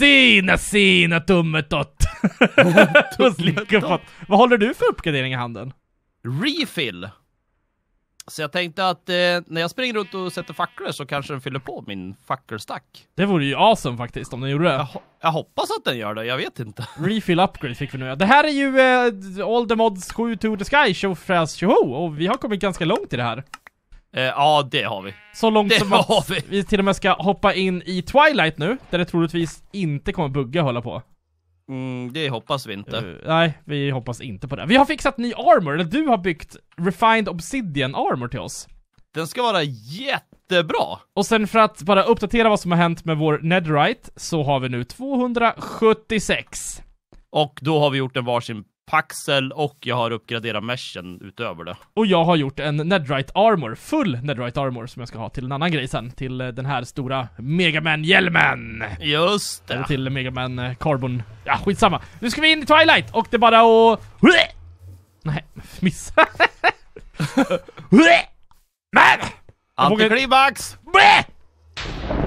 Sina, sina tummetott! Hos Vad håller du för uppgradering i handen? Refill! Så jag tänkte att eh, när jag springer runt och sätter facklor så kanske den fyller på min fackelstack. Det vore ju awesome faktiskt om den gjorde det. Jag, ho jag hoppas att den gör det, jag vet inte. Refill upgrade fick vi nu. Det här är ju eh, All the Mods 7 to the Sky, tjofräs tjoho! Och vi har kommit ganska långt i det här. Eh, ja, det har vi. Så långt det som att vi. vi. till och med ska hoppa in i Twilight nu, där det troligtvis inte kommer bugga och hålla på. Mm, det hoppas vi inte. Uh, nej, vi hoppas inte på det. Vi har fixat ny armor, eller du har byggt Refined Obsidian armor till oss. Den ska vara jättebra! Och sen för att bara uppdatera vad som har hänt med vår netherite så har vi nu 276. Och då har vi gjort en varsin Paxel och jag har uppgraderat meshen utöver det. Och jag har gjort en Nedrite Armor, full Nedrite Armor som jag ska ha till en annan grej sen. Till eh, den här stora Megaman-hjälmen! Just det! Eller till Megaman eh, Carbon... Ja, skitsamma. Nu ska vi in i Twilight och det är bara att... Nej, miss. Men! Antiklimax!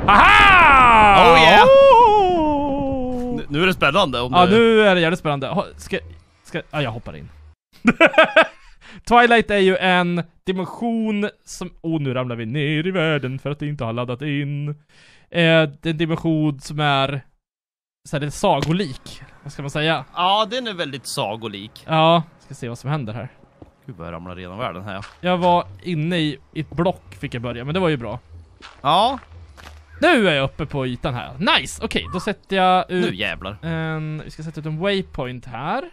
Aha! Oh yeah! Oh! Nu är det spännande om Ja, det... nu är det jävligt spännande. Ska, Ska... Ja, jag hoppar in. Twilight är ju en dimension som... Oh, nu ramlar vi ner i världen för att det inte har laddat in. Eh, det är en dimension som är... Så här, är sagolik. Vad ska man säga? Ja, den är väldigt sagolik. Ja, ska se vad som händer här. Gud vad jag ramlar igenom världen här. Jag var inne i ett block fick jag börja, men det var ju bra. Ja. Nu är jag uppe på ytan här. Nice! Okej, okay, då sätter jag ut... Nu jävlar. En, vi ska sätta ut en waypoint här.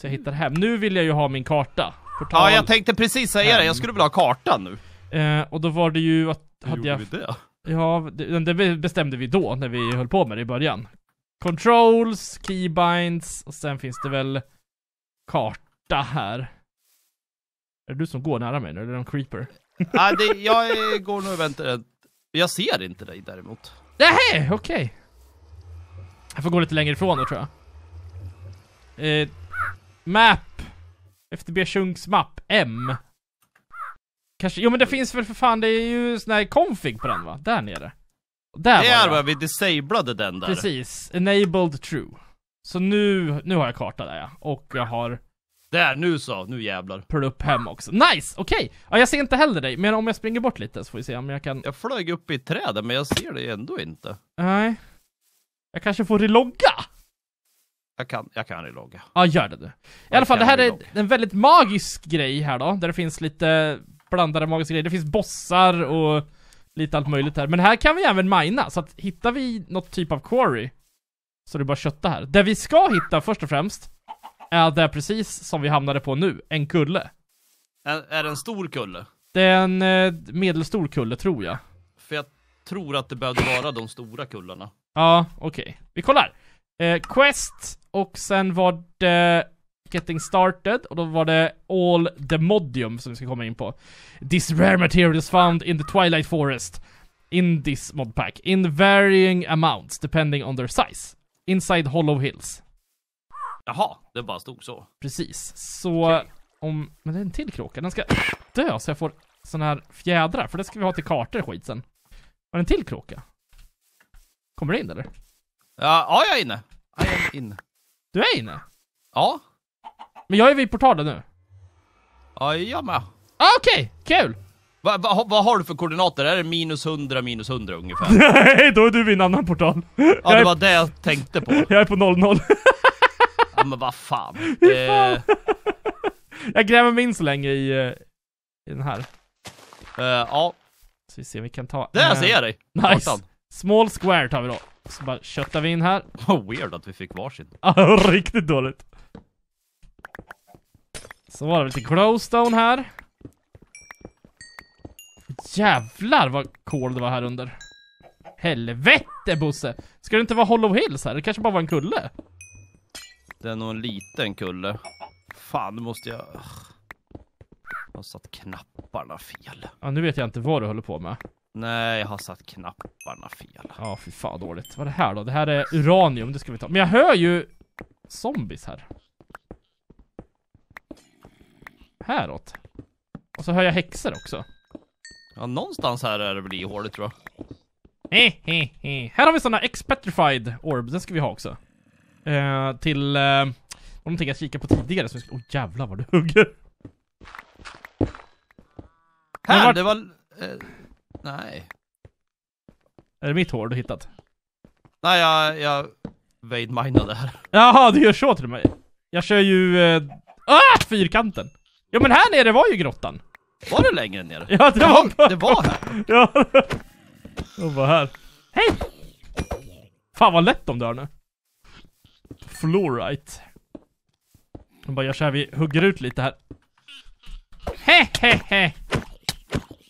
Så jag hittar hem. Nu vill jag ju ha min karta. Portal. Ja, jag tänkte precis säga det. Jag skulle vilja ha kartan nu. Eh, och då var det ju att... Hur hade gjorde jag... vi det? Ja, det, det bestämde vi då, när vi höll på med det i början. Controls, keybinds, och sen finns det väl karta här. Är det du som går nära mig nu, eller är det en creeper? ah, jag går nog och väntar. Jag ser inte dig däremot. Nej, okej. Okay. Jag får gå lite längre ifrån nu tror jag. Eh, Map. FDB Chunks Map. M. Kanske, jo men det finns väl för fan, det är ju sån här config på den va? Där nere. Där det är var vi disablade den där. Precis. Enabled true. Så nu, nu har jag karta där ja. Och jag har... Där, nu så, nu jävlar. Pull upp hem också. Nice! Okej! Okay. Ja, jag ser inte heller dig, men om jag springer bort lite så får vi se om jag kan... Jag flög upp i trädet, men jag ser dig ändå inte. Nej. Jag kanske får relogga? Jag kan, jag kan relogga. Ja, gör det du. I alla fall, det här relogga. är en väldigt magisk grej här då, där det finns lite blandade magiska grejer. Det finns bossar och lite allt möjligt här. Men här kan vi även mina, så att hittar vi något typ av quarry så är det är bara kötta här. Det vi ska hitta först och främst är det precis som vi hamnade på nu, en kulle. Är, är det en stor kulle? Det är en eh, medelstor kulle tror jag. För jag tror att det behövde vara de stora kullarna. Ja, okej. Okay. Vi kollar. Eh, Quest och sen var det Getting Started och då var det All the Modium som vi ska komma in på. This rare material is found in the Twilight Forest in this modpack in varying amounts depending on their size. Inside Hollow Hills. Jaha, det bara stod så. Precis. Så okay. om... Men det är en till kråka. Den ska dö så jag får sån här fjädrar, för det ska vi ha till kartor och skit sen. Var det en till kråka? Kommer det in eller? Ja, ja, jag är inne. jag är inne. Du är inne? Ja. Men jag är vid portalen nu. Ja, jag med. Ah, Okej, kul! Vad va, vad har du för koordinater? Är det minus 100, minus 100 ungefär? Nej, då är du vid en annan portal. Ja, det var det jag tänkte på. Jag är på 00. ja, men vad fan. Eh... jag gräver mig in så länge i, eh, i den här. Eh, ja. Så vi ser om vi kan ta... Där ser jag eh, dig! Nice! Small square tar vi då. Så bara köttar vi in här. Vad weird att vi fick varsin. riktigt dåligt. Så var det lite glowstone här. Jävlar vad kol det var här under. Helvete Bosse! Ska det inte vara Hollow Hills här? Det kanske bara var en kulle? Det är nog en liten kulle. Fan, nu måste jag... Jag har satt knapparna fel. Ja, nu vet jag inte vad du håller på med. Nej, jag har satt knapparna fel. Ja, ah, fy fan dåligt. Vad är det här då? Det här är uranium, det ska vi ta. Men jag hör ju zombies här. Häråt. Och så hör jag häxor också. Ja, någonstans här är det väl ihåligt tror jag. He, eh, eh, he, eh. he. Här har vi sådana expetrified Orbs, den ska vi ha också. Eh, till... Eh, någonting jag kikade på tidigare som jag skulle... Oh jävlar vad du hugger! Här, var... det var... Eh, Nej. Är det mitt hår du hittat? Nej, jag, jag veidminade här. Jaha, du gör så till mig. Jag kör ju... Eh, ah, fyrkanten! Ja men här nere var ju grottan. Var det längre ner? Ja, det, var, var Det var här. ja. Jag var här. Hej! Fan vad lätt de dör nu. Fluorite. Jag bara gör så här, vi hugger ut lite här. He, he, He.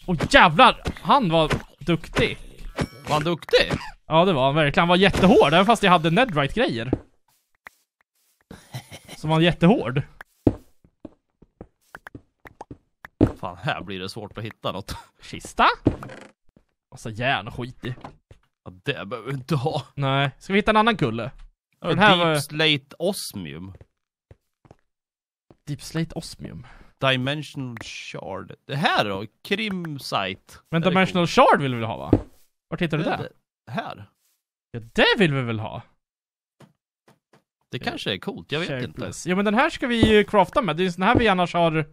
Och jävlar, han var duktig. Var han duktig? Ja, det var han verkligen. Han var jättehård, även fast jag hade Nedrite-grejer. Som var jättehård. Fan, här blir det svårt att hitta något. Kista? Massa järn och skit i. Ja, det behöver vi inte ha. Nej, ska vi hitta en annan kulle? Ja, Den här Deep var... Slate Osmium. Deep Slate Osmium. Dimensional Shard. Det här då? Krimsite. Men Dimensional Shard vill vi väl ha va? Vart hittar du det? här. Ja, det vill vi väl ha? Det kanske är coolt, jag vet Sharepless. inte. Plus. Ja men den här ska vi ju crafta med, det är en sån här vi annars har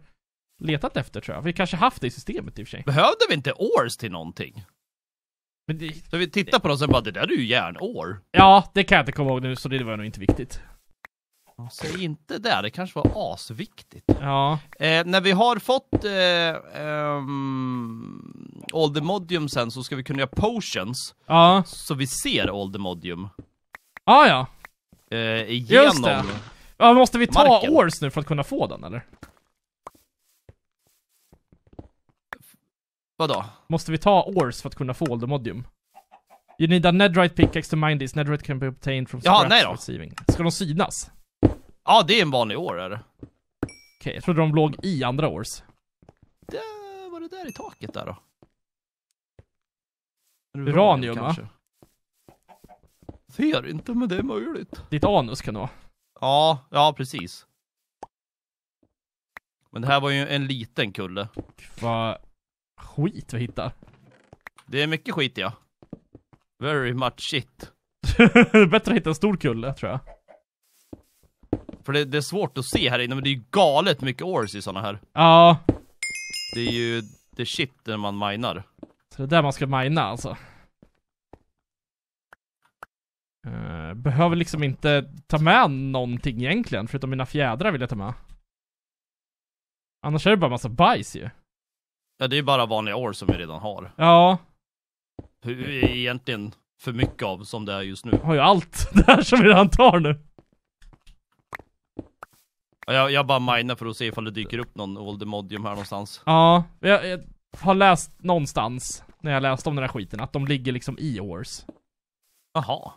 letat efter tror jag. Vi kanske haft det i systemet i och för sig. Behövde vi inte ores till någonting? Men det... Så vi tittar på dem och sen bara, det där är ju järnår. Ja, det kan jag inte komma ihåg nu, så det var nog inte viktigt. Säg inte det, det kanske var asviktigt. Ja. Eh, när vi har fått eh, um, ehm, Oldemodium sen så ska vi kunna göra potions. Ja. Så vi ser Oldemodium. Ah, ja, ja. Eh, igenom Just det. Ja, måste vi ta marken. ors nu för att kunna få den eller? Vadå? Måste vi ta års för att kunna få Oldemodium? You need a netherite pickaxe to mine this. Netherite can be obtained from scratch. ja, nej då. receiving. Ska de synas? Ja, det är en vanlig år är det. Okej, okay, jag trodde de låg i andra års. Det, var det där i taket där då? Uranium, Uranium kanske. Ser inte, men det är möjligt. Ditt anus kan det vara. Ja, ja precis. Men det här var ju en liten kulle. Vad skit vi hittar. Det är mycket skit ja. Very much shit. Bättre att hitta en stor kulle tror jag. För det, det, är svårt att se här inne, men det är ju galet mycket ores i sådana här. Ja. Det är ju det shit när man minar. Så det är där man ska mina alltså. Eh, behöver liksom inte ta med någonting egentligen, förutom mina fjädrar vill jag ta med. Annars är det bara massa bajs ju. Ja, det är ju bara vanliga år som vi redan har. Ja. Hur är egentligen för mycket av som det är just nu. Har ju allt det här som vi redan tar nu. Jag, jag bara minar för att se ifall det dyker upp någon Oldemodium här någonstans. Ja, jag, jag har läst någonstans när jag läste om den här skiten att de ligger liksom i års. Jaha.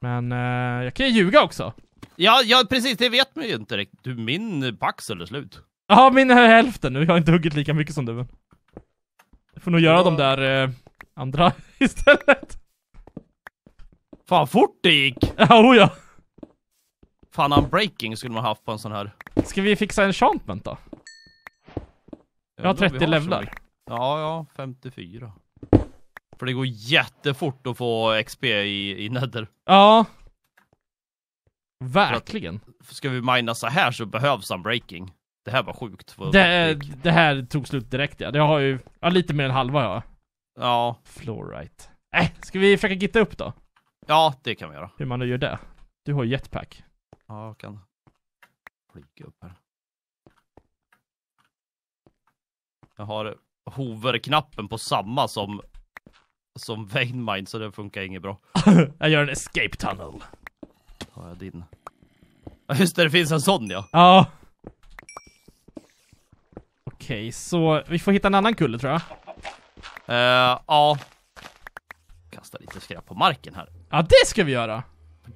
Men eh, jag kan ju ljuga också. Ja, ja, precis. Det vet man ju inte riktigt. Du, min paxel är slut. Ja, min är hälften nu. Jag har inte huggit lika mycket som du. Jag får nog göra ja. de där eh, andra istället. Fan, fort det gick! Ja, oh, ja. Fan, unbreaking skulle man haft på en sån här. Ska vi fixa enchantment då? Jag har 30 levlar. Ja, ja, 54. För det går jättefort att få XP i, i Nether. Ja. Verkligen. Att, ska vi mina så här så behövs unbreaking. Det här var sjukt. Det, det, här tog slut direkt ja. Det har ju ja, lite mer än halva ja. Ja. Fluorite. Äh, ska vi försöka gitta upp då? Ja, det kan vi göra. Hur man nu gör det. Du har jetpack. Ja, jag kan flyga upp här. Jag har hoverknappen på samma som som Vainmine så det funkar inget bra. jag gör en escape tunnel. Har jag din. Ja just det, det finns en sån ja. Ja. Okej, okay, så vi får hitta en annan kulle tror jag. Uh, ja. Kasta lite skräp på marken här. Ja, det ska vi göra.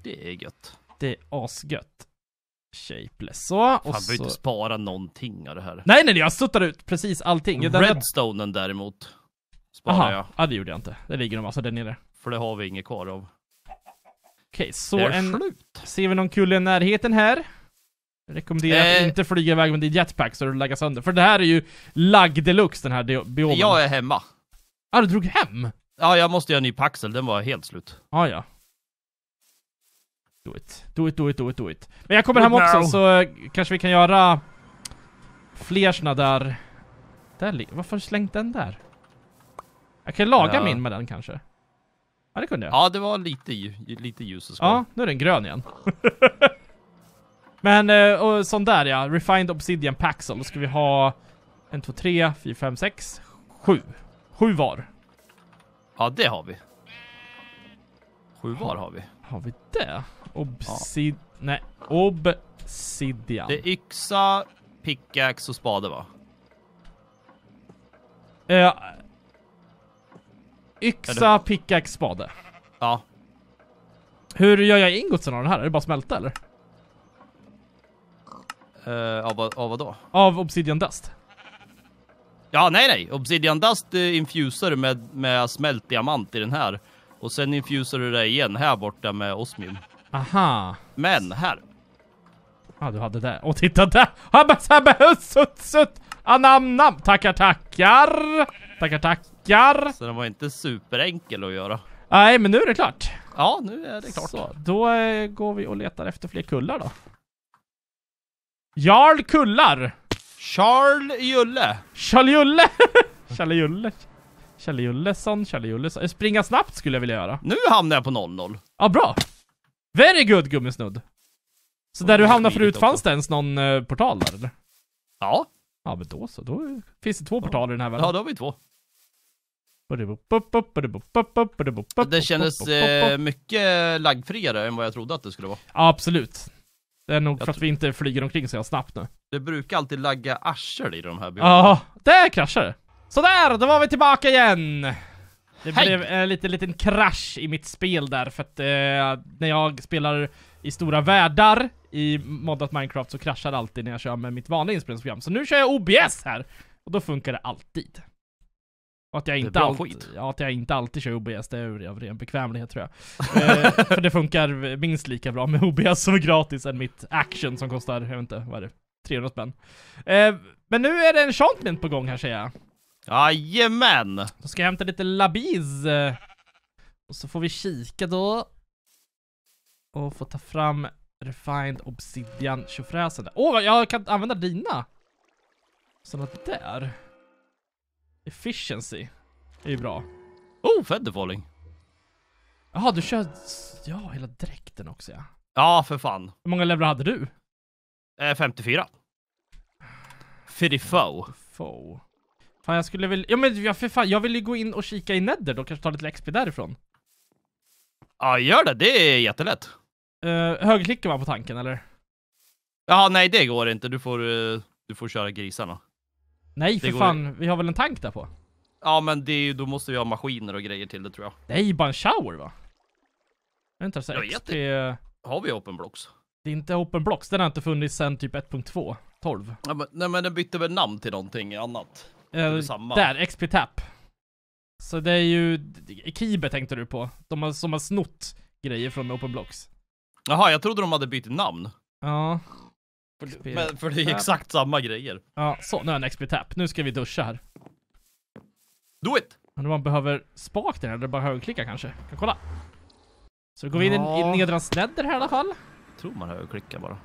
Det är gött. Det är asgött. Shapeless. Så. Fan, och så... behöver inte spara någonting av det här. Nej, nej, jag suttar ut precis allting. Redstonen däremot. Sparar Aha. jag. Ja, det gjorde jag inte. Det ligger en massa där nere. För det har vi inget kvar av. Okej, så det är en... Slut. Ser vi någon kul i närheten här? Rekommenderar eh. att inte flyga iväg med din jetpack så du laggar sönder. För det här är ju lagg deluxe den här biomen. Jag är hemma. Ja, ah, du drog hem? Ja, jag måste göra en ny paxel. Den var helt slut. Ah, ja. Do it. Do it, do it, do it, do it. Men jag kommer hem också så eh, kanske vi kan göra fler såna där... Där Varför har du slängt den där? Jag kan laga ja. min med den kanske. Ja, det kunde jag. Ja, det var lite, lite ljus och skoj. Ja, nu är den grön igen. Men, eh, och sån där ja. Refined Obsidian Paxel. Då ska vi ha... 1, 2, 3, 4, 5, 6, 7. 7 var. Ja, det har vi. Sju var har vi. Har vi det? Obsid... Ja. Nej, obsidian. Det är yxa, pickaxe och spade va? Eh, yxa, pickaxe, spade. Ja. Hur gör jag ingotsen av den här? Är det bara smälta eller? Uh, eh, av, av vad då? Av obsidian dust. Ja, nej nej. Obsidian dust eh, infuser med, med smält diamant i den här. Och sen infusar du det igen här borta med osmium. Aha. Men här. Ja ah, du hade det. Och titta där! Habbas habbas sutt sutt! Anamnam! Tackar tackar! Tackar tackar! Så den var inte superenkel att göra. Nej men nu är det klart. Ja nu är det klart. Så, då eh, går vi och letar efter fler kullar då. Jarl Kullar! Charl Julle! Charl Julle! Charl Julle! Kjelle Jullesson, Kjelle Jullesson. Eh, springa snabbt skulle jag vilja göra. Nu hamnar jag på 0-0. Ja, bra. Very good, gummisnudd. Så där du hamnade förut, också. fanns det ens någon eh, portal där eller? Ja. Ja men då så, då finns det två portaler i den här världen. Ja, då har vi två. Det kändes eh, mycket laggfriare än vad jag trodde att det skulle vara. Ja, absolut. Det är nog jag för att vi inte flyger omkring så jag snabbt nu. Det brukar alltid lagga arsel i de här byggnaderna. Ja, där kraschar det! Sådär, då var vi tillbaka igen! Det Hej. blev en liten, liten krasch i mitt spel där, för att eh, när jag spelar i stora världar i moddat Minecraft så kraschar det alltid när jag kör med mitt vanliga inspelningsprogram. Så nu kör jag OBS här, och då funkar det alltid. Och att jag inte, alltid, ja, att jag inte alltid kör OBS, det är av ren bekvämlighet tror jag. eh, för det funkar minst lika bra med OBS som är gratis än mitt action som kostar, jag vet inte, vad är det? 300 spänn. Eh, men nu är det en enchantment på gång här säger jag. Jajamän! Då ska jag hämta lite labiz. Och så får vi kika då. Och få ta fram refined obsidian Tjofräsande. Åh, oh, jag kan använda dina! Sådana där. Efficiency. Det är ju bra. Oh, featherfalling. Jaha, du kör... Ja, hela dräkten också ja. Ja, för fan. Hur många lever hade du? Eh, 54. 54. 54. Fan jag skulle väl... Ja men jag, för fan, jag vill ju gå in och kika i Nether då, kanske ta lite XP därifrån. Ja, gör det. Det är jättelätt. Uh, högerklickar man på tanken, eller? Jaha nej det går inte. Du får, eh, du får köra grisarna. Nej, för fan. Går... Vi har väl en tank där på? Ja, men det är, då måste vi ha maskiner och grejer till det, tror jag. Nej, bara en shower, va? Vänta, så jag XP... Vet har vi open blocks? Det är inte open blocks. Den har inte funnits sedan typ 1.2. 12. Ja, men, nej, men den bytte väl namn till någonting annat. Eh, där, XP Tap. Så det är ju Kibe tänkte du på. De har, som har snott grejer från OpenBlocks. Jaha, jag trodde de hade bytt namn. Ja. För, men, för det är ju exakt samma grejer. Ja, så nu är en XP Tap. Nu ska vi duscha här. Do it! om man behöver spak den här, eller bara högerklicka kanske. Kan kolla. Så går vi in ja. i, nedrans nedrans här i alla fall. Jag tror man högerklickar bara.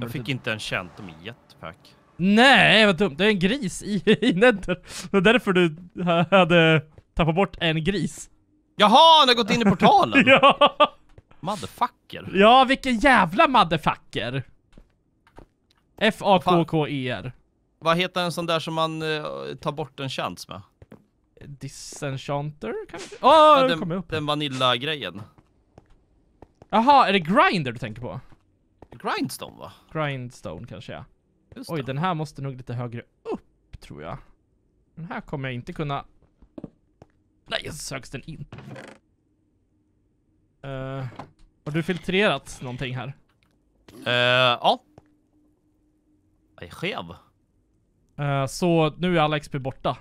Jag fick inte en känt om jetpack. Nej, vad dumt. Det är en gris i, i Nether. Det är därför du hade tappat bort en gris. Jaha, han har gått in i portalen. ja. Motherfucker. Ja, vilken jävla motherfucker. F-A-K-K-E-R. Vad heter en sån där som man uh, tar bort en chans med? Disenchanter kanske? Åh, oh, ja, den, kom upp. Den vanilla-grejen. Jaha, är det grinder du tänker på? Grindstone va? Grindstone kanske ja. Just Oj, det. den här måste nog lite högre upp, tror jag. Den här kommer jag inte kunna... Nej, söks den in. Uh, eh, har du filtrerat någonting här? Uh, ja. Jag är skev. Uh, så nu är alla XP borta.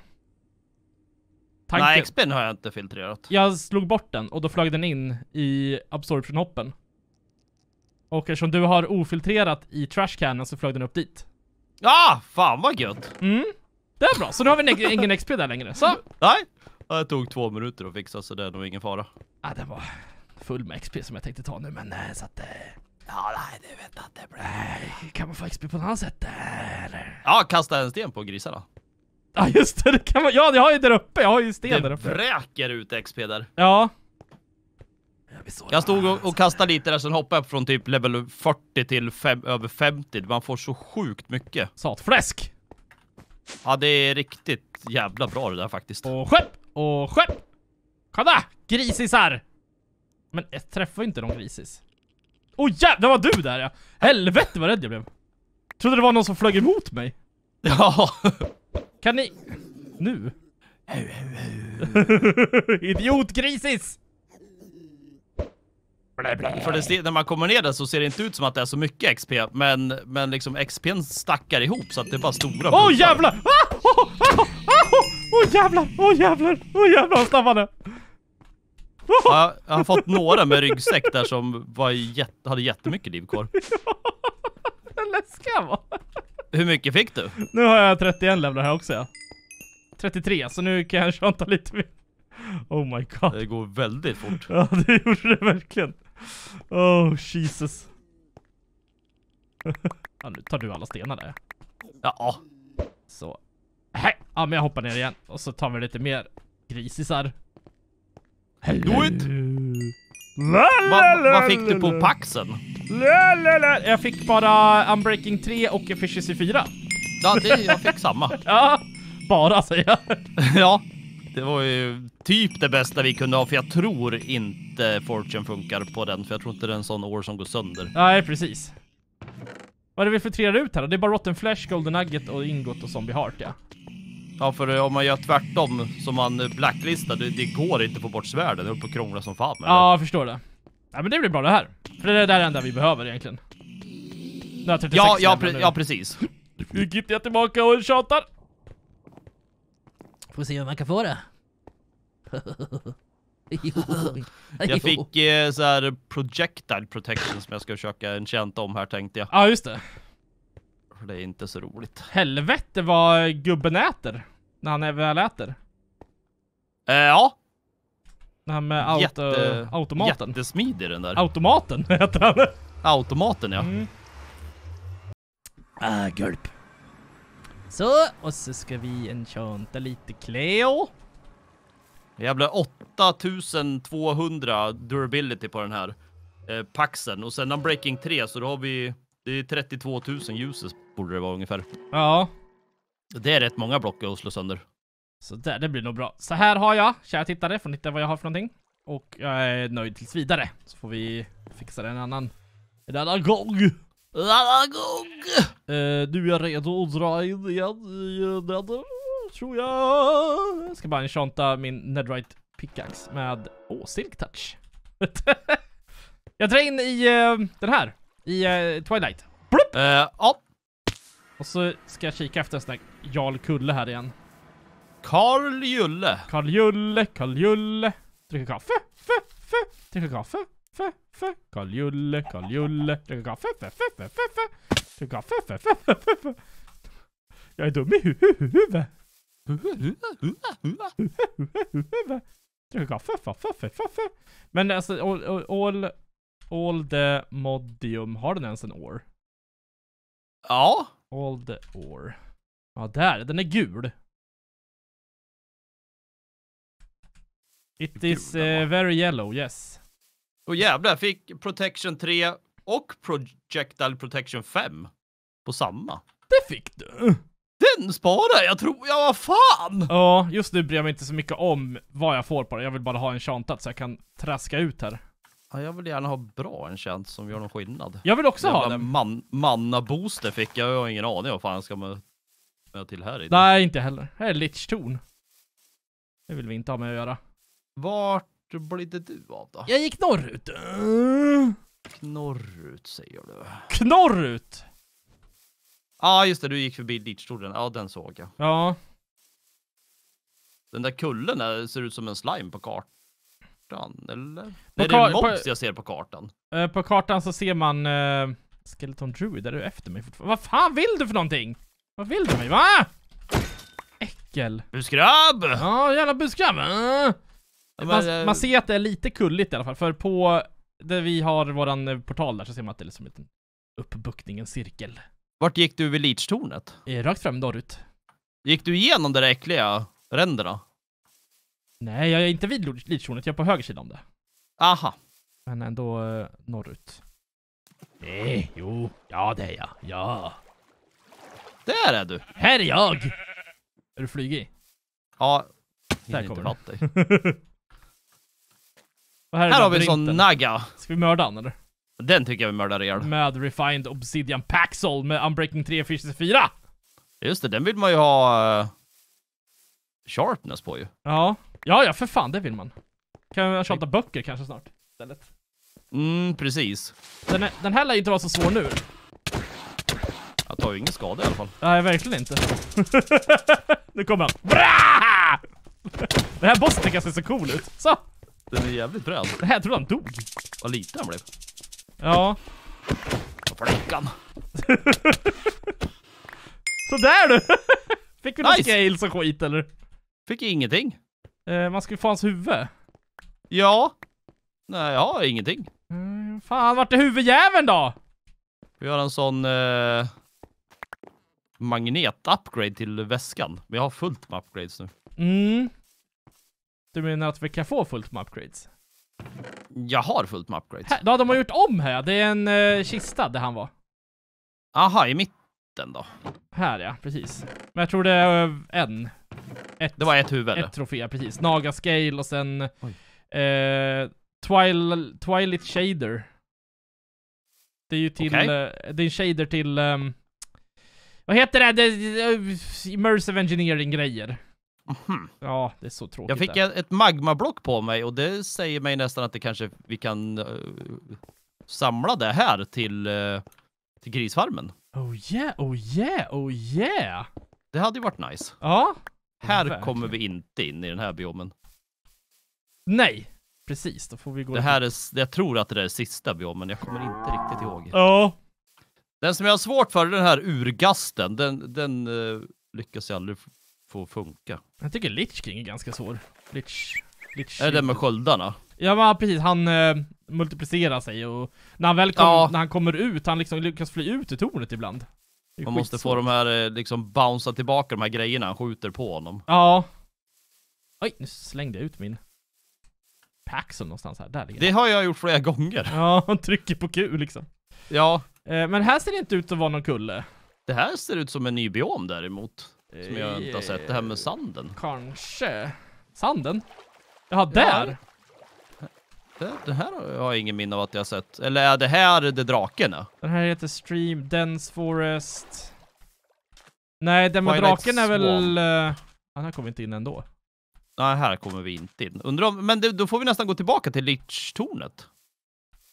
Tanken... Nej, XP'n har jag inte filtrerat. Jag slog bort den och då flög den in i absorption-hoppen. Och eftersom du har ofiltrerat i trashcannen så flög den upp dit. Ja, ah, fan vad gött. Mm. Det är bra, så nu har vi ingen XP där längre. Så. Nej, det tog två minuter att fixa så det är nog ingen fara. Ja, det var full med XP som jag tänkte ta nu, men eh, så att... Eh, ja, nej, du vet att det blir... Eh, kan man få XP på något annat sätt? Eller? Ja, kasta en sten på grisarna. Ja, just det. det kan man... Ja, jag har ju där uppe. Jag har ju sten det där uppe. Det ut XP där. Ja. Jag stod och, och kastade lite där, sen hoppade jag från typ level 40 till fem, över 50. Man får så sjukt mycket. Satfläsk! Ja, det är riktigt jävla bra det där faktiskt. Och skepp! Och skepp! Kolla! Grisisar! Men jag träffar ju inte de grisis. Åh oh, jävlar var du där ja! Helvete vad rädd jag blev. trodde det var någon som flög emot mig. Ja. Kan ni... Nu? Idiotgrisis! För det, när man kommer ner där så ser det inte ut som att det är så mycket XP, men, men liksom XP'n stackar ihop så att det är bara stora Åh oh, jävlar! Åh ah! oh, oh, oh, jävlar! Åh oh, jävlar! Åh oh, jävlar! Staffade! Ja, jag har fått några med ryggsäck där som var jätt, hade jättemycket liv kvar. Ja, läskiga var. Hur mycket fick du? Nu har jag 31 lämnar här också, ja. 33, så nu kan jag köta lite mer. Oh my god. Det går väldigt fort. Ja, det gjorde det verkligen. Oh, Jesus. ja, nu tar du alla stenar där. Ja. Så. Hej. Ja, men jag hoppar ner igen. Och så tar vi lite mer grisisar. Do Vad va fick du på paxen? Lalalala. Jag fick bara Unbreaking 3 och Efficiency 4. Ja, det, jag fick samma. ja, bara säger jag. ja. Det var ju typ det bästa vi kunde ha, för jag tror inte Fortune funkar på den, för jag tror inte det är en sån år som går sönder. Nej, precis. Vad är det vi filtrerar ut här då? Det är bara Rotten Flesh, Golden Nugget och Ingot och Zombie Heart, ja. Ja, för eh, om man gör tvärtom som man eh, blacklistar, det, det går inte att få bort svärden. Det är på krångla som fan. Eller? Ja, jag förstår det. Ja, men det blir bra det här. För det är det där enda vi behöver egentligen. Ja, ja, pre ja, precis. Nu gitter jag tillbaka och tjatar. Får se om man kan få det. jag fick eh, så här projectile protection som jag ska försöka enchanta om här tänkte jag. Ja, just det. Det är inte så roligt. Helvete vad gubben äter. När han väl äter. Eh, ja. Det här med auto Jätte, automaten. Jättesmidig den där. Automaten heter han. Automaten, ja. Mm. Ah, gulp. Så, och så ska vi enchanta lite Cleo. Jävla 8200 durability på den här eh, paxen. Och sen breaking 3 så då har vi... Det är 32 000 uses borde det vara ungefär. Ja. Det är rätt många block att slå sönder. Så där, det blir nog bra. Så här har jag, kära tittare, får ni titta vad jag har för någonting. Och jag är nöjd tills vidare. Så får vi fixa det en annan, en annan gång. Eh, nu är jag redo att dra in igen i eh, nether, tror jag. Jag ska bara enchanta min netherite pickaxe med, åh, oh, silk touch. jag drar in i uh, den här, i uh, Twilight. Plupp! Uh, Och så ska jag kika efter en sån här Jarl Kulle här igen. Karl Julle. Karl Julle, Karl Julle. Dricka kaffe, fe, fe. dricka kaffe fe, fe. Kaljulle, kaljulle. Dricka kaffe, fe, fe, fe, fe, fe. Dricka kaffe, fe, fe, fe, Jag är dum i huvudet. Dricka kaffe, fe, fe, fe, fe, fe. Men alltså, all, all, all the modium, har den ens en år? Ja. All the år. Ja, där. Den är gul. It is uh, very yellow, yes. Och jävlar, jag fick Protection 3 och Projectile Protection 5 på samma. Det fick du! Den sparar jag tror jag, vad fan! Ja, just nu bryr jag mig inte så mycket om vad jag får på det. Jag vill bara ha en chantat så jag kan traska ut här. Ja, jag vill gärna ha bra en tjänst som gör någon skillnad. Jag vill också jag ha Den Man, Manna-booster fick jag, jag har ingen aning om vad fan jag ska med, med till här inne. Nej, inte heller. Här är litch-torn. Det vill vi inte ha med att göra. Vart vart blidde du av då? Jag gick norrut. Norrut säger du. Knorrut! Ja, ah, just det. Du gick förbi ditstolen. Ja, den såg jag. Ja. Den där kullen där ser ut som en slime på kartan, eller? På Nej, det är mobs jag ser på kartan. Uh, på kartan så ser man uh, Skeleton Druid. Där är du efter mig fortfarande. Vad fan vill du för någonting? Vad vill du mig, va? Äckel. Busgrabb! Ja, jävla busgrabb! Uh. Eh. Man, eh, man, ser att det är lite kulligt i alla fall, för på där vi har våran eh, portal där så ser man att det är liksom en liten uppbuktning, en cirkel. Vart gick du vid leachtornet? Eh, rakt fram norrut. Gick du igenom de där äckliga ränderna? Nej, jag är inte vid leachtornet, jag är på höger sida om det. Aha. Men ändå norrut. Nej, jo, ja det är jag, ja. Där är du! Här är jag! Är du flygig? Ja, Där kommer inte Och här, här har vi en sån nagga. Ska vi mörda han eller? Den tycker jag vi mördar ihjäl. Med Refined Obsidian Paxol med Unbreaking 3 4 Just det, den vill man ju ha... Uh, sharpness på ju. Ja. Ja, ja för fan, det vill man. Kan man tjata böcker kanske snart istället. Mm, precis. Den, är, den här lär ju inte vara så svår nu. Jag tar ju ingen skada i alla fall. Nej, verkligen inte. nu kommer han. Bra! Den här bossen tycker jag ser så cool ut. Så! Den är jävligt bränd. Det här tror han dog. Vad liten han blev. Ja. Fläckan. Sådär du! Fick du nice. någon scales och skit eller? Fick ingenting. Eh, man skulle få hans huvud. Ja. Nej, jag har ingenting. Mm, fan, vart är huvudjäveln då? Vi har en sån eh, magnet-upgrade till väskan. Vi har fullt med upgrades nu. Mm. Du menar att vi kan få fullt med upgrades? Jag har fullt med upgrades. Här, då, de har gjort om här. Det är en uh, kista där han var. Aha, i mitten då. Här ja, precis. Men jag tror det är uh, en. Ett, det var ett huvud. Ett trofé, precis. Naga Scale och sen eh, Twil Twilight Shader. Det är ju till, okay. det är en shader till, um, vad heter det? det, det Immersive Engineering-grejer. Mm. Ja, det är så tråkigt. Jag fick där. ett magmablock på mig och det säger mig nästan att det kanske vi kan uh, samla det här till, uh, till grisfarmen. Oh yeah, oh yeah, oh yeah! Det hade ju varit nice. Ja. Här verkligen. kommer vi inte in i den här biomen. Nej, precis. Då får vi gå. Det här är, jag tror att det där är sista biomen. Jag kommer inte riktigt ihåg. Ja. Oh. Den som jag har svårt för är den här urgasten. Den, den uh, lyckas jag aldrig få funka. Jag tycker Lich King är ganska svår. Lich... Lich är det den med sköldarna? Ja men precis, han eh, multiplicerar sig och när han väl kom, ja. när han kommer ut, han liksom lyckas fly ut ur tornet ibland. Man måste få de här, eh, liksom bouncea tillbaka de här grejerna han skjuter på honom. Ja. Oj, nu slängde jag ut min Paxon någonstans här. Där ligger det den. har jag gjort flera gånger. Ja, han trycker på Q liksom. Ja. Eh, men här ser det inte ut att vara någon kulle. Det här ser ut som en ny biom däremot. Som jag inte har sett. Det här med sanden. Kanske. Sanden? Jaha, där? Det, det här har jag ingen minne av att jag har sett. Eller är det här det draken är? Den här heter Stream Dense Forest. Nej, den med draken är väl... Uh, den här kommer inte in ändå. Nej, här kommer vi inte in. Undrar om, men det, då får vi nästan gå tillbaka till Lich-tornet.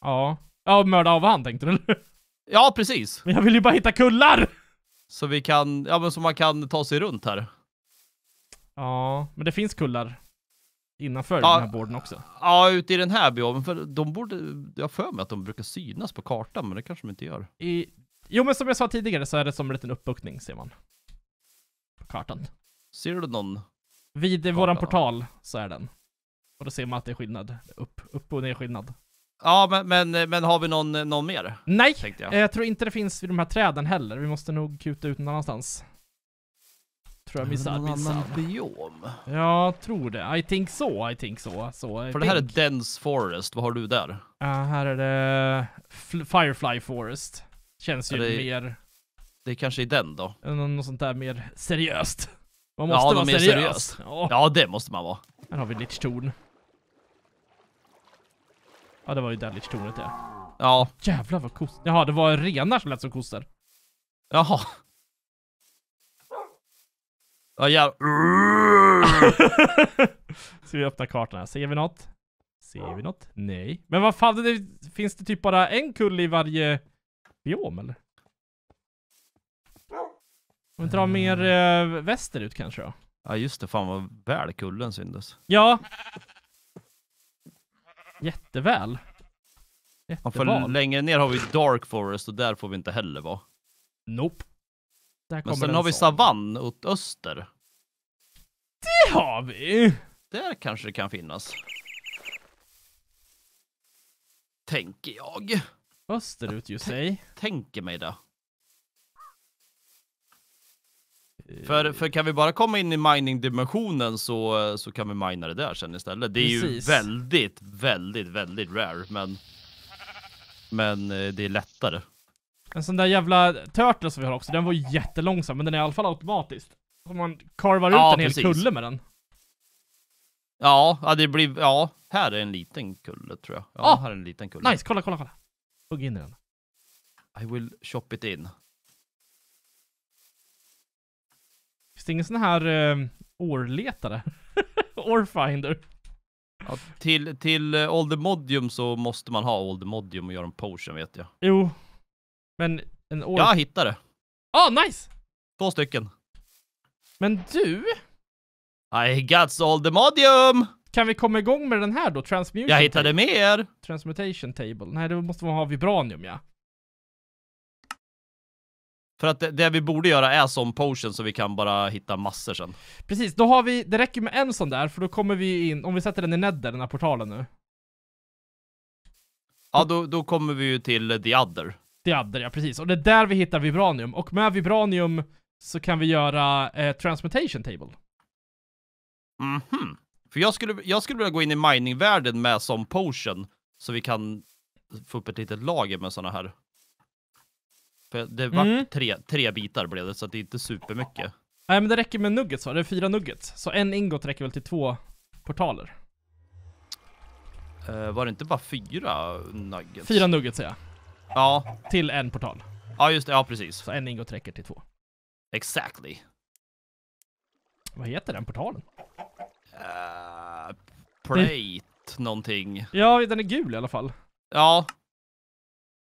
Ja. Ja, mörda av han tänkte du? eller? Ja, precis. Men jag vill ju bara hitta kullar! Så vi kan, ja men så man kan ta sig runt här. Ja, men det finns kullar innanför ja, den här borden också. Ja, ute i den här biomen. För de borde, jag för mig att de brukar synas på kartan, men det kanske de inte gör. I, jo, men som jag sa tidigare så är det som en liten uppbuktning ser man. På kartan. Ser du någon? Vid kartan, våran portal så är den. Och då ser man att det är skillnad. Upp, upp och ner skillnad. Ja, men, men, men, har vi någon, någon mer? Nej, jag. Eh, jag. tror inte det finns vid de här träden heller. Vi måste nog kuta ut någon annanstans. Tror jag missar. Någon annan biom? Jag tror det. I think so, I think so. so I eh, För think. det här är dense forest. Vad har du där? Uh, här är det Firefly forest. Känns ju det... mer... Det kanske är den då? Något sånt där mer seriöst. Man måste ja, vara seriös. seriös. Ja. ja. det måste man vara. Här har vi Lich Torn. Ja, det var ju Deadlich-tornet det. Ja. Jävlar vad kost... Jaha, det var renar som lät som kossor. Jaha. Ja, jävlar. Ska vi öppna kartan här. Ser vi något? Ser vi något? Nej. Men vad fan, det, finns det typ bara en kulle i varje biom eller? Om vi drar mer äh, västerut kanske då? Ja just det, fan vad väl kullen syndes. Ja, jätteväl. Ja, längre ner har vi Dark Forest och där får vi inte heller vara. Nope. Där Men sen har vi savann åt öster. Det har vi! Där kanske det kan finnas. Tänker jag. Österut ju sig. Tänker mig det. För, för kan vi bara komma in i mining-dimensionen så, så kan vi mina det där sen istället. Det är Precis. ju väldigt, väldigt, väldigt rare, men, men eh, det är lättare. En sån där jävla turtle som vi har också, den var ju jättelångsam, men den är i alla fall automatisk. Om man karvar ja, ut en precis. hel kulle med den. Ja, det blir, ja, här är en liten kulle tror jag. Ja, ah! här är en liten kulle. Nice, kolla, kolla, kolla. Hugg in i den. I will chop it in. Finns det ingen sån här uh, årletare? Orfinder? Ja, till, till uh, eh, Oldemodium så måste man ha Oldemodium och göra en potion vet jag. Jo. Men en år... Jag hittade det. Ah, nice! Två stycken. Men du? I got Oldemodium! Kan vi komma igång med den här då? Transmutation Jag hittade mer! Transmutation table. Nej, det måste man ha vibranium, ja. För att det, det, vi borde göra är som potion så vi kan bara hitta massor sen. Precis, då har vi, det räcker med en sån där för då kommer vi in, om vi sätter den i nedder, den här portalen nu. Ja, då, då kommer vi ju till the other. The other, ja precis. Och det är där vi hittar vibranium. Och med vibranium så kan vi göra eh, transmutation table. Mhm. Mm för jag skulle, jag skulle vilja gå in i miningvärlden med som potion så vi kan få upp ett litet lager med såna här. För det var mm. tre, tre bitar blev det, så det är inte supermycket. Nej, men det räcker med nuggets va? Det är fyra nuggets. Så en ingot räcker väl till två portaler? Uh, var det inte bara fyra nuggets? Fyra nuggets säger jag. Ja. Till en portal. Ja, just det. Ja, precis. Så en ingot räcker till två. Exactly. Vad heter den portalen? Uh, plate det... någonting. Ja, den är gul i alla fall. Ja.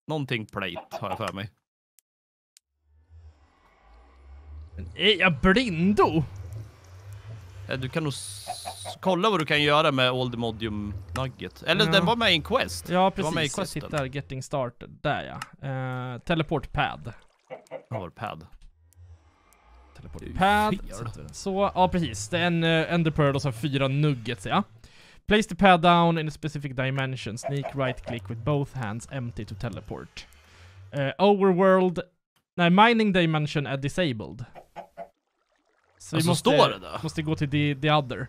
Någonting plate har jag för mig. Men är jag blindo? Du kan nog kolla vad du kan göra med Oldemodium Nugget. Eller ja. den var med i en quest. Ja, precis. Den var med i Jag tittar Getting Started. Där ja. Uh, teleport pad. Ja pad. Teleport pad. Så, ja precis. Det är en uh, Ender Pearl och så fyra nuggets ja. Place the pad down in a specific dimension. Sneak right click with both hands empty to teleport. Uh, overworld. Nej, mining dimension är disabled. Så alltså, vi måste, står det där? måste gå till the, the other.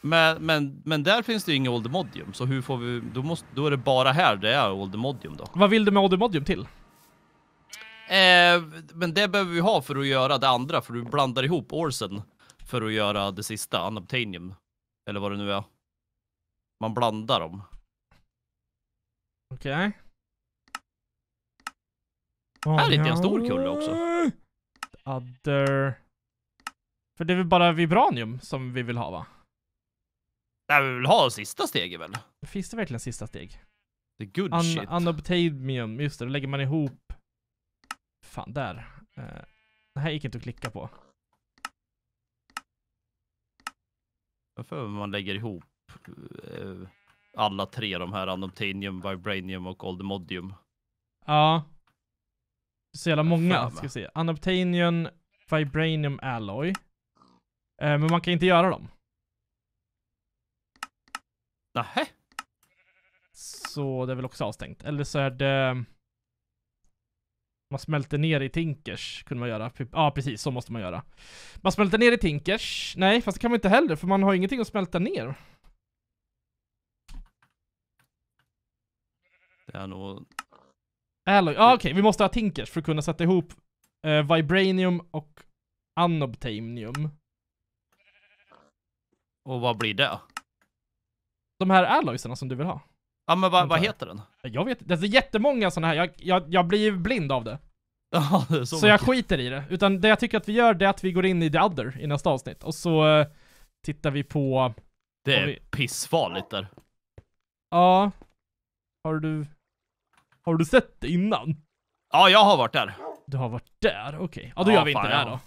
Men, men, men där finns det ju inga Oldemodium, så hur får vi... Då, måste, då är det bara här det är Oldemodium då. Vad vill du med Oldemodium till? Eh, men det behöver vi ha för att göra det andra, för du blandar ihop Orsen för att göra det sista, Unobtainium. Eller vad det nu är. Man blandar dem. Okej. Okay. här är inte en stor kulle också. The other... För det är väl bara vibranium som vi vill ha va? Nej, vi vill ha sista steget väl? Finns det verkligen sista steg? The good Un shit. Unobtainium, just det, då lägger man ihop... Fan, där. Uh, det här gick inte att klicka på. Varför man lägger ihop uh, alla tre de här, Unobtainium, Vibranium och Oldmodium? Ja. Så jävla många, ska vi se. Unobtainium, Vibranium Alloy. Eh, men man kan inte göra dem. Nähä? Så det är väl också avstängt. Eller så är det... Eh, man smälter ner i Tinkers, kunde man göra. Typ, ja, precis, så måste man göra. Man smälter ner i Tinkers. Nej, fast det kan man inte heller, för man har ingenting att smälta ner. Det är nog... Alloy. Ja, ah, okej, okay. vi måste ha Tinkers för att kunna sätta ihop eh, Vibranium och Anobtamnium. Och vad blir det? De här alloyserna som du vill ha. Ja, men va, vad heter den? Jag vet Det är jättemånga sådana här. Jag, jag, jag blir ju blind av det. Ja, det så, så jag skiter i det. Utan det jag tycker att vi gör det är att vi går in i The Other i nästa avsnitt. Och så uh, tittar vi på... Det är vi... pissfarligt där. Ja. Har du... Har du sett det innan? Ja, jag har varit där. Du har varit där, okej. Okay. Ja, då ja, gör vi inte det ja. då.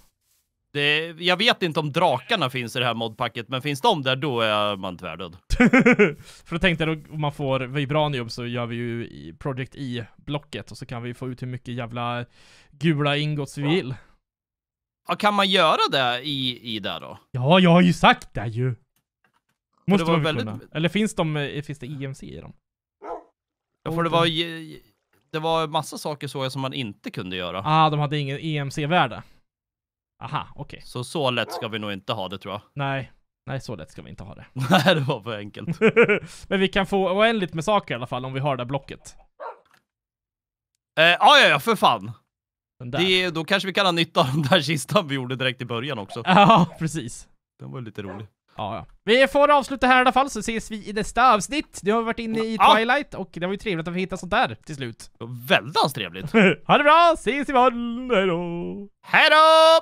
Det, jag vet inte om drakarna finns i det här modpacket, men finns de där då är man tvärdöd. För då tänkte jag, om man får vibranium så gör vi ju Project E-blocket och så kan vi få ut hur mycket jävla gula ingots vi vill. Ja, kan man göra det i, i där då? Ja, jag har ju sagt det ju! Måste man vara väldigt... Kunna. Eller finns, de, eh, finns det EMC i dem? Ja, för det var, ju... det var massa saker såg jag som man inte kunde göra. Ah, de hade ingen EMC-värde. Aha, okej. Okay. Så så lätt ska vi nog inte ha det tror jag. Nej, nej så lätt ska vi inte ha det. Nej, det var för enkelt. Men vi kan få oändligt med saker i alla fall om vi har det där blocket. Eh, ja, ja, för fan. Det, då kanske vi kan ha nytta av den där kistan vi gjorde direkt i början också. Ja, precis. Den var lite rolig. Ja, ja. Vi får avsluta här i alla fall så ses vi i nästa avsnitt. Nu har vi varit inne i ja. Twilight och det var ju trevligt att vi hittade sånt där till slut. Väldans trevligt. ha det bra, ses imorgon. Hej då. Hej då!